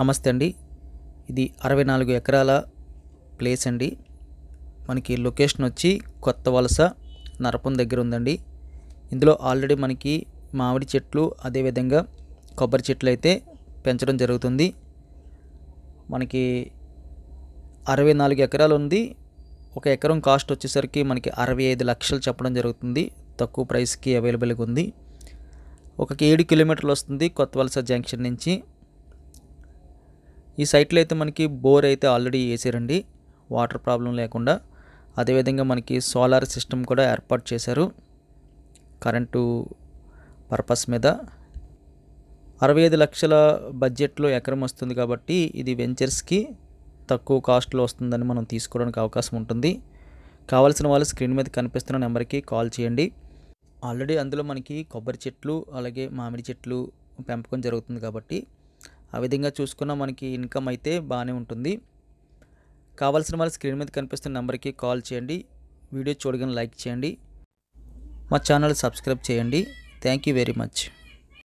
నమస్తే అండి ఇది అరవై నాలుగు ఎకరాల ప్లేస్ అండి మనకి లొకేషన్ వచ్చి కొత్త వలస నరపం దగ్గర ఉందండి ఇందులో ఆల్రెడీ మనకి మామిడి చెట్లు అదేవిధంగా కొబ్బరి చెట్లు అయితే పెంచడం జరుగుతుంది మనకి అరవై నాలుగు ఎకరాలు ఉంది ఒక ఎకరం కాస్ట్ వచ్చేసరికి మనకి అరవై ఐదు లక్షలు చెప్పడం జరుగుతుంది తక్కువ ప్రైస్కి అవైలబుల్గా ఉంది ఒక ఏడు కిలోమీటర్లు వస్తుంది కొత్త వలస జంక్షన్ నుంచి ఈ సైట్లో అయితే మనకి బోర్ అయితే ఆల్రెడీ వేసారండి వాటర్ ప్రాబ్లం లేకుండా అదేవిధంగా మనకి సోలార్ సిస్టమ్ కూడా ఏర్పాటు చేశారు కరెంటు పర్పస్ మీద అరవై ఐదు లక్షల బడ్జెట్లో ఎకరం వస్తుంది కాబట్టి ఇది వెంచర్స్కి తక్కువ కాస్ట్లో వస్తుందని మనం తీసుకోవడానికి అవకాశం ఉంటుంది కావాల్సిన వాళ్ళు స్క్రీన్ మీద కనిపిస్తున్న నెంబర్కి కాల్ చేయండి ఆల్రెడీ అందులో మనకి కొబ్బరి చెట్లు అలాగే మామిడి చెట్లు పెంపకం జరుగుతుంది కాబట్టి ఆ విధంగా చూసుకున్న మనకి ఇన్కమ్ అయితే బాగానే ఉంటుంది కావాల్సిన వాళ్ళు స్క్రీన్ మీద కనిపిస్తున్న నెంబర్కి కాల్ చేయండి వీడియో చూడగానే లైక్ చేయండి మా ఛానల్ సబ్స్క్రైబ్ చేయండి థ్యాంక్ యూ వెరీ మచ్